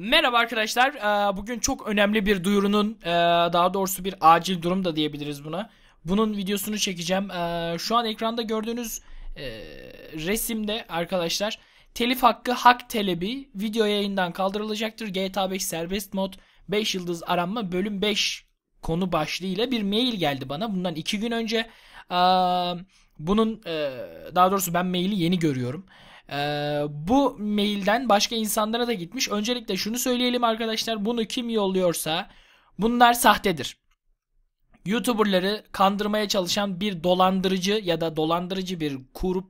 Merhaba arkadaşlar. Ee, bugün çok önemli bir duyurunun e, daha doğrusu bir acil durum da diyebiliriz buna. Bunun videosunu çekeceğim. Ee, şu an ekranda gördüğünüz e, resimde arkadaşlar telif hakkı hak talebi video yayından kaldırılacaktır. GTA 5 serbest mod 5 yıldız aranma bölüm 5 konu başlığıyla bir mail geldi bana. Bundan iki gün önce a, bunun e, daha doğrusu ben maili yeni görüyorum. E, bu mailden başka insanlara da gitmiş. Öncelikle şunu söyleyelim arkadaşlar. Bunu kim yolluyorsa bunlar sahtedir. YouTuber'ları kandırmaya çalışan bir dolandırıcı ya da dolandırıcı bir grup,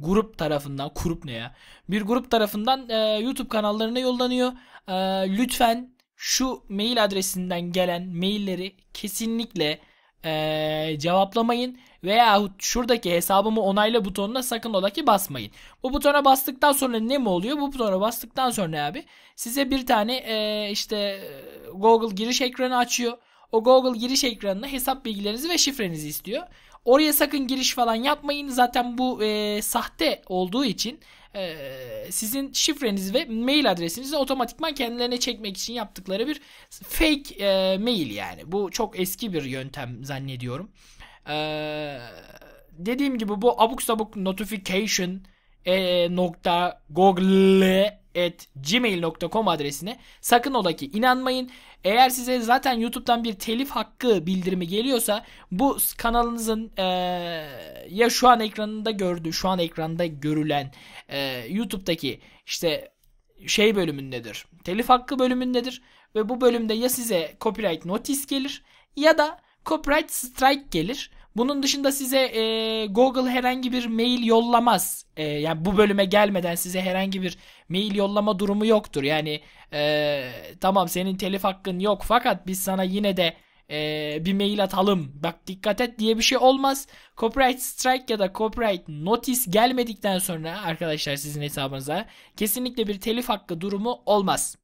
grup tarafından grup ne ya? Bir grup tarafından e, YouTube kanallarına yollanıyor. E, lütfen şu mail adresinden gelen mailleri kesinlikle ee, cevaplamayın veya şuradaki hesabımı onayla butonuna sakın ola ki basmayın. Bu butona bastıktan sonra ne mi oluyor? Bu butona bastıktan sonra abi size bir tane e, işte Google giriş ekranı açıyor. O Google giriş ekranına hesap bilgilerinizi ve şifrenizi istiyor. Oraya sakın giriş falan yapmayın. Zaten bu e, sahte olduğu için ee, sizin şifreniz ve mail adresinizi otomatikman kendilerine çekmek için yaptıkları bir fake e, mail yani. Bu çok eski bir yöntem zannediyorum. E, dediğim gibi bu abuk sabuk notification e, nokta google gmail.com adresine sakın ola ki inanmayın. Eğer size zaten YouTube'dan bir telif hakkı bildirimi geliyorsa bu kanalınızın e, ya şu an ekranında gördüğü şu an ekranda görülen e, YouTube'daki işte şey bölümündedir. Telif hakkı bölümündedir ve bu bölümde ya size copyright notice gelir ya da copyright strike gelir. Bunun dışında size e, Google herhangi bir mail yollamaz. E, yani bu bölüme gelmeden size herhangi bir mail yollama durumu yoktur. Yani e, tamam senin telif hakkın yok fakat biz sana yine de e, bir mail atalım. Bak dikkat et diye bir şey olmaz. Copyright strike ya da copyright notice gelmedikten sonra arkadaşlar sizin hesabınıza kesinlikle bir telif hakkı durumu olmaz.